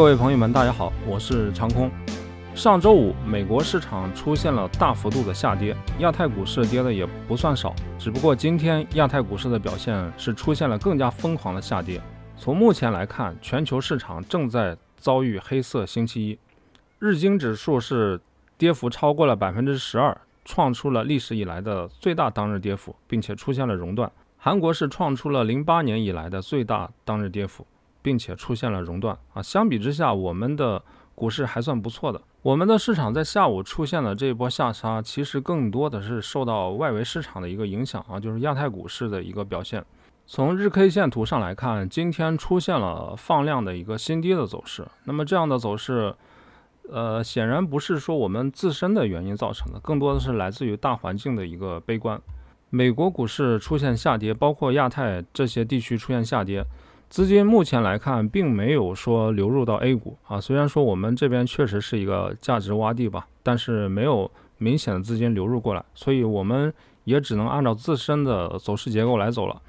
各位朋友们，大家好，我是长空。上周五，美国市场出现了大幅度的下跌，亚太股市跌的也不算少。只不过今天亚太股市的表现是出现了更加疯狂的下跌。从目前来看，全球市场正在遭遇黑色星期一，日经指数是跌幅超过了百分之十二，创出了历史以来的最大当日跌幅，并且出现了熔断。韩国是创出了零八年以来的最大当日跌幅。并且出现了熔断啊！相比之下，我们的股市还算不错的。我们的市场在下午出现的这一波下杀，其实更多的是受到外围市场的一个影响啊，就是亚太股市的一个表现。从日 K 线图上来看，今天出现了放量的一个新低的走势。那么这样的走势，呃，显然不是说我们自身的原因造成的，更多的是来自于大环境的一个悲观。美国股市出现下跌，包括亚太这些地区出现下跌。资金目前来看，并没有说流入到 A 股啊。虽然说我们这边确实是一个价值洼地吧，但是没有明显的资金流入过来，所以我们也只能按照自身的走势结构来走了。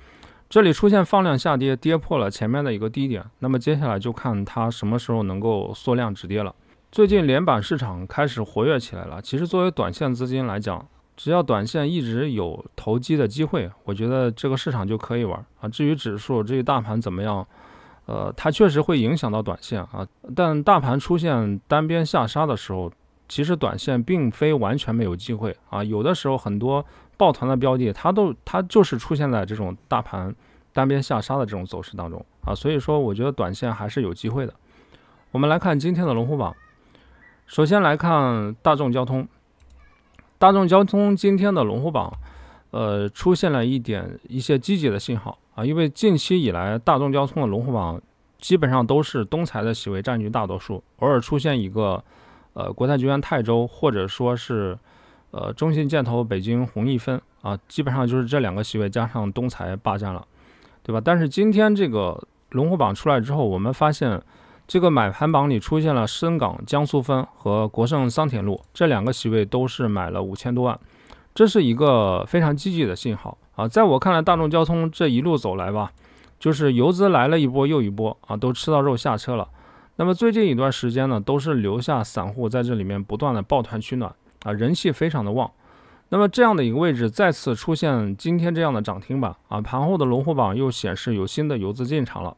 这里出现放量下跌，跌破了前面的一个低点，那么接下来就看它什么时候能够缩量止跌了。最近连板市场开始活跃起来了，其实作为短线资金来讲，只要短线一直有投机的机会，我觉得这个市场就可以玩啊。至于指数、至于大盘怎么样，呃，它确实会影响到短线啊。但大盘出现单边下杀的时候，其实短线并非完全没有机会啊。有的时候很多抱团的标的，它都它就是出现在这种大盘单边下杀的这种走势当中啊。所以说，我觉得短线还是有机会的。我们来看今天的龙虎榜，首先来看大众交通。大众交通今天的龙虎榜，呃，出现了一点一些积极的信号啊，因为近期以来大众交通的龙虎榜基本上都是东财的席位占据大多数，偶尔出现一个呃国泰君安泰州或者说是呃中信建投北京弘毅分啊，基本上就是这两个席位加上东财霸占了，对吧？但是今天这个龙虎榜出来之后，我们发现。这个买盘榜里出现了深港、江苏分和国盛桑田路这两个席位，都是买了五千多万，这是一个非常积极的信号啊！在我看来，大众交通这一路走来吧，就是游资来了一波又一波啊，都吃到肉下车了。那么最近一段时间呢，都是留下散户在这里面不断的抱团取暖啊，人气非常的旺。那么这样的一个位置再次出现今天这样的涨停板啊，盘后的龙虎榜又显示有新的游资进场了。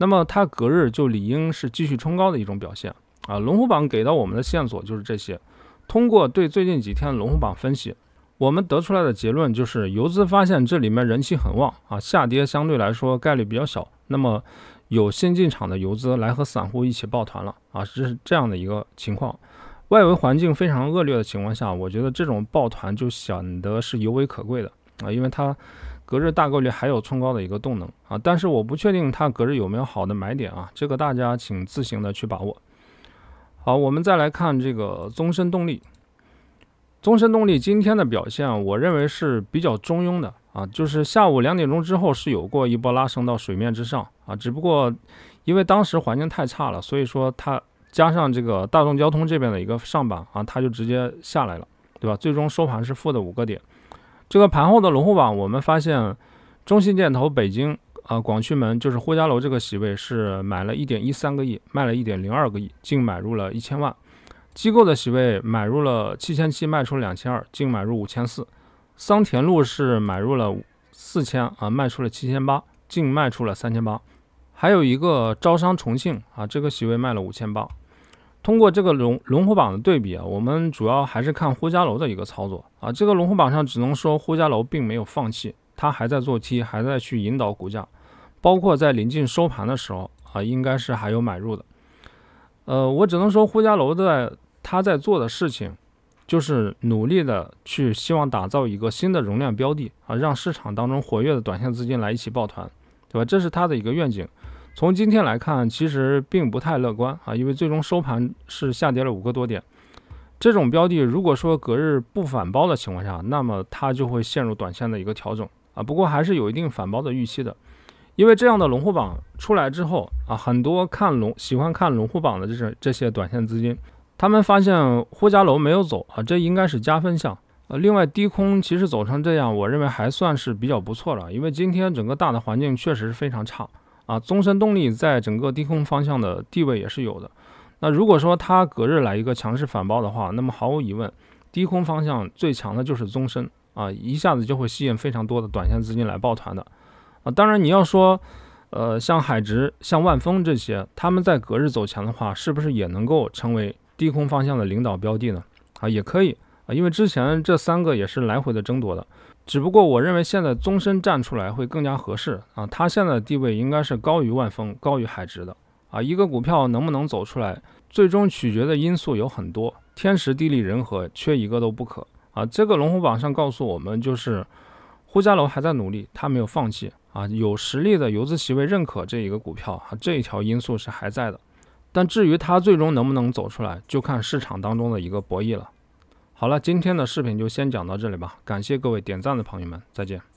那么它隔日就理应是继续冲高的一种表现啊！龙虎榜给到我们的线索就是这些。通过对最近几天龙虎榜分析，我们得出来的结论就是，游资发现这里面人气很旺啊，下跌相对来说概率比较小。那么有新进场的游资来和散户一起抱团了啊，这是这样的一个情况。外围环境非常恶劣的情况下，我觉得这种抱团就显得是尤为可贵的。啊，因为它隔日大概率还有冲高的一个动能啊，但是我不确定它隔日有没有好的买点啊，这个大家请自行的去把握。好，我们再来看这个宗申动力，宗申动力今天的表现，我认为是比较中庸的啊，就是下午两点钟之后是有过一波拉升到水面之上啊，只不过因为当时环境太差了，所以说它加上这个大众交通这边的一个上板啊，它就直接下来了，对吧？最终收盘是负的五个点。这个盘后的龙虎榜，我们发现中信建投北京啊广渠门就是霍家楼这个席位是买了一点一三个亿，卖了一点零二个亿，净买入了一千万。机构的席位买入了七千七，卖出了两千二，净买入五千四。桑田路是买入了四千啊，卖出了七千八，净卖出了三千八。还有一个招商重庆啊，这个席位卖了五千八。通过这个龙龙虎榜的对比啊，我们主要还是看呼家楼的一个操作啊。这个龙虎榜上只能说呼家楼并没有放弃，他还在做 T，还在去引导股价，包括在临近收盘的时候啊，应该是还有买入的。呃，我只能说呼家楼在他在做的事情，就是努力的去希望打造一个新的容量标的啊，让市场当中活跃的短线资金来一起抱团，对吧？这是他的一个愿景。从今天来看，其实并不太乐观啊，因为最终收盘是下跌了五个多点。这种标的如果说隔日不反包的情况下，那么它就会陷入短线的一个调整啊。不过还是有一定反包的预期的，因为这样的龙虎榜出来之后啊，很多看龙喜欢看龙虎榜的这些这些短线资金，他们发现沪家楼没有走啊，这应该是加分项。呃，另外低空其实走成这样，我认为还算是比较不错了，因为今天整个大的环境确实是非常差。啊，宗申动力在整个低空方向的地位也是有的。那如果说它隔日来一个强势反包的话，那么毫无疑问，低空方向最强的就是宗申啊，一下子就会吸引非常多的短线资金来抱团的啊。当然，你要说，呃，像海直、像万丰这些，他们在隔日走强的话，是不是也能够成为低空方向的领导标的呢？啊，也可以啊，因为之前这三个也是来回的争夺的。只不过我认为现在终身站出来会更加合适啊，他现在的地位应该是高于万丰、高于海直的啊。一个股票能不能走出来，最终取决的因素有很多，天时地利人和缺一个都不可啊。这个龙虎榜上告诉我们，就是呼家楼还在努力，他没有放弃啊。有实力的游资席位认可这一个股票啊，这一条因素是还在的。但至于他最终能不能走出来，就看市场当中的一个博弈了。好了，今天的视频就先讲到这里吧。感谢各位点赞的朋友们，再见。